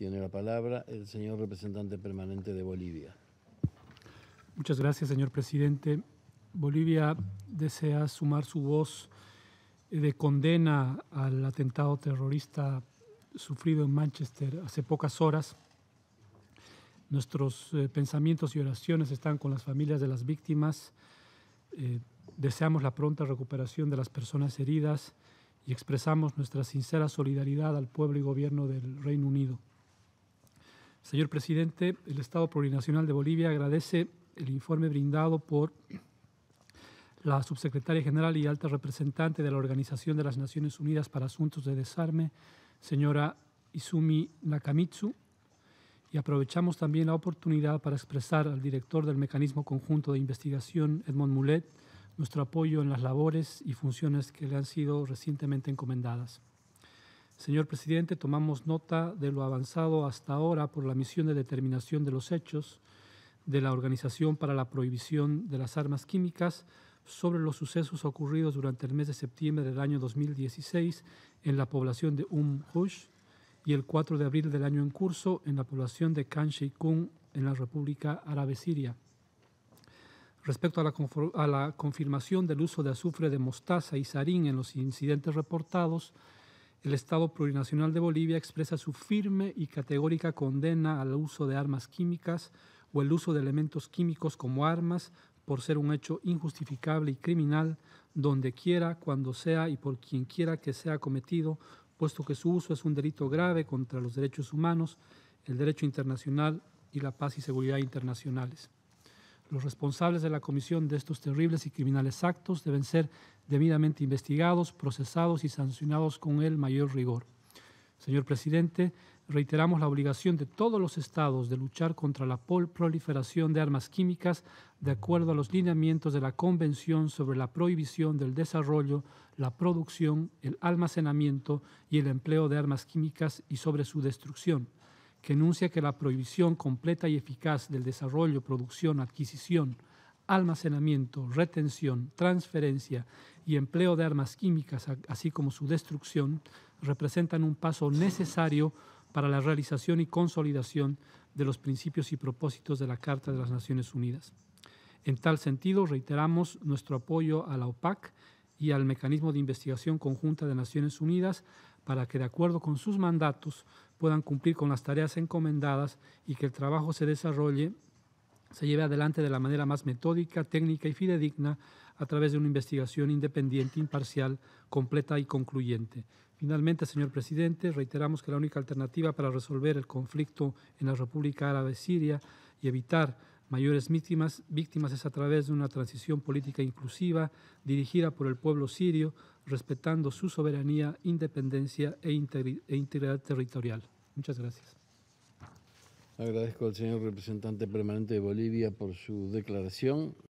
Tiene la palabra el señor representante permanente de Bolivia. Muchas gracias, señor presidente. Bolivia desea sumar su voz de condena al atentado terrorista sufrido en Manchester hace pocas horas. Nuestros eh, pensamientos y oraciones están con las familias de las víctimas. Eh, deseamos la pronta recuperación de las personas heridas y expresamos nuestra sincera solidaridad al pueblo y gobierno del Reino Unido. Señor presidente, el Estado Plurinacional de Bolivia agradece el informe brindado por la subsecretaria general y alta representante de la Organización de las Naciones Unidas para Asuntos de Desarme, señora Izumi Nakamitsu, y aprovechamos también la oportunidad para expresar al director del Mecanismo Conjunto de Investigación, Edmond Mulet, nuestro apoyo en las labores y funciones que le han sido recientemente encomendadas. Señor presidente, tomamos nota de lo avanzado hasta ahora por la misión de determinación de los hechos de la Organización para la Prohibición de las Armas Químicas sobre los sucesos ocurridos durante el mes de septiembre del año 2016 en la población de Umm Hush y el 4 de abril del año en curso en la población de Khan Sheikhoun en la República Árabe Siria. Respecto a la, a la confirmación del uso de azufre de mostaza y sarín en los incidentes reportados, el Estado Plurinacional de Bolivia expresa su firme y categórica condena al uso de armas químicas o el uso de elementos químicos como armas por ser un hecho injustificable y criminal donde quiera, cuando sea y por quien quiera que sea cometido, puesto que su uso es un delito grave contra los derechos humanos, el derecho internacional y la paz y seguridad internacionales. Los responsables de la comisión de estos terribles y criminales actos deben ser debidamente investigados, procesados y sancionados con el mayor rigor. Señor presidente, reiteramos la obligación de todos los estados de luchar contra la proliferación de armas químicas de acuerdo a los lineamientos de la Convención sobre la prohibición del desarrollo, la producción, el almacenamiento y el empleo de armas químicas y sobre su destrucción, que enuncia que la prohibición completa y eficaz del desarrollo, producción, adquisición, almacenamiento, retención, transferencia y empleo de armas químicas, así como su destrucción, representan un paso necesario para la realización y consolidación de los principios y propósitos de la Carta de las Naciones Unidas. En tal sentido, reiteramos nuestro apoyo a la OPAC y al Mecanismo de Investigación Conjunta de Naciones Unidas para que, de acuerdo con sus mandatos, puedan cumplir con las tareas encomendadas y que el trabajo se desarrolle se lleve adelante de la manera más metódica, técnica y fidedigna a través de una investigación independiente, imparcial, completa y concluyente. Finalmente, señor presidente, reiteramos que la única alternativa para resolver el conflicto en la República Árabe Siria y evitar mayores víctimas, víctimas es a través de una transición política inclusiva dirigida por el pueblo sirio, respetando su soberanía, independencia e, e integridad territorial. Muchas gracias. Agradezco al señor representante permanente de Bolivia por su declaración.